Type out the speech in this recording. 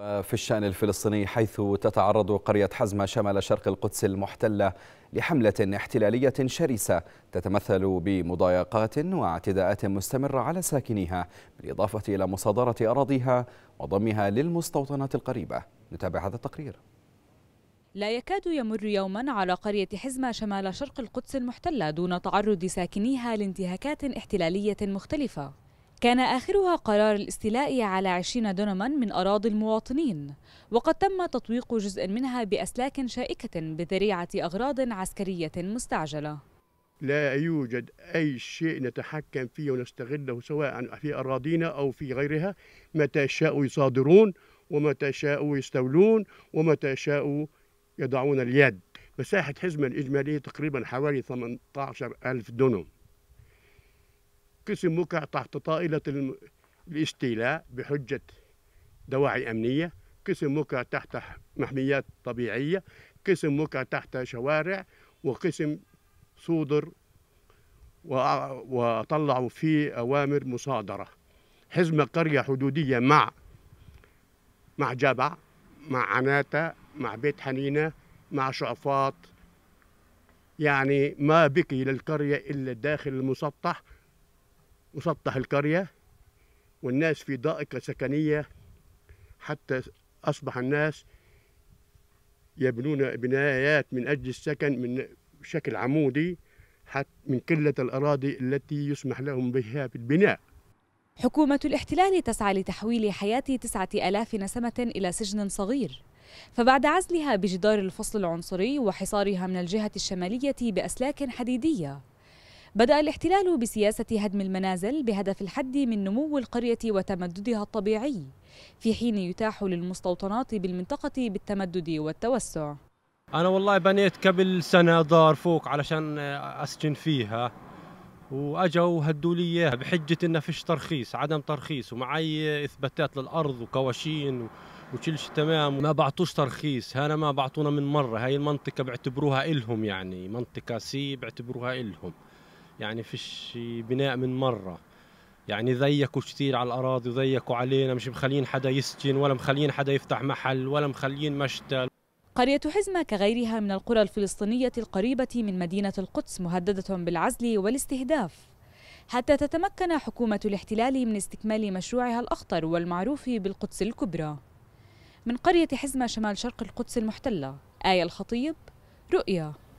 في الشأن الفلسطيني حيث تتعرض قرية حزمة شمال شرق القدس المحتلة لحملة احتلالية شرسة تتمثل بمضايقات واعتداءات مستمرة على ساكنيها بالإضافة إلى مصادرة أراضيها وضمها للمستوطنات القريبة نتابع هذا التقرير لا يكاد يمر يوما على قرية حزمة شمال شرق القدس المحتلة دون تعرض ساكنيها لانتهاكات احتلالية مختلفة كان آخرها قرار الاستيلاء على 20 دونما من أراضي المواطنين وقد تم تطويق جزء منها بأسلاك شائكة بذريعة أغراض عسكرية مستعجلة لا يوجد أي شيء نتحكم فيه ونستغله سواء في أراضينا أو في غيرها متى شاءوا يصادرون ومتى شاءوا يستولون ومتى شاءوا يضعون اليد مساحة حزمة الإجمالية تقريبا حوالي 18 ألف دونم وقع تحت طائلة الاستيلاء بحجة دواعي أمنية قسم وقع تحت محميات طبيعية قسم وقع تحت شوارع وقسم صودر وطلعوا فيه أوامر مصادرة حزمة قرية حدودية مع مع جبع مع عناتة مع بيت حنينة مع شعفاط يعني ما بقي للقرية إلا داخل المسطح وسطح القرية والناس في ضائقة سكنية حتى أصبح الناس يبنون بنايات من أجل السكن من بشكل عمودي حتى من قلة الأراضي التي يسمح لهم بها في البناء حكومة الاحتلال تسعى لتحويل حياة تسعة ألاف نسمة إلى سجن صغير فبعد عزلها بجدار الفصل العنصري وحصارها من الجهة الشمالية بأسلاك حديدية بدأ الاحتلال بسياسة هدم المنازل بهدف الحد من نمو القرية وتمددها الطبيعي في حين يتاح للمستوطنات بالمنطقة بالتمدد والتوسع أنا والله بنيت قبل سنة دار فوق علشان أسجن فيها واجوا هدوا لي اياها بحجه انه فيش ترخيص عدم ترخيص ومعي اثباتات للارض وكواشين وكل شيء تمام ما بعطوش ترخيص هنا ما بعطونا من مره هاي المنطقه بعتبروها الهم يعني منطقه سي بعتبروها الهم يعني فيش بناء من مرة يعني ضيقوا كثير على الأراضي وضيقوا علينا مش مخلين حدا يسجن ولا مخلين حدا يفتح محل ولا مخلين مشتل قرية حزمة كغيرها من القرى الفلسطينية القريبة من مدينة القدس مهددة بالعزل والاستهداف حتى تتمكن حكومة الاحتلال من استكمال مشروعها الأخطر والمعروف بالقدس الكبرى من قرية حزمة شمال شرق القدس المحتلة آية الخطيب رؤيا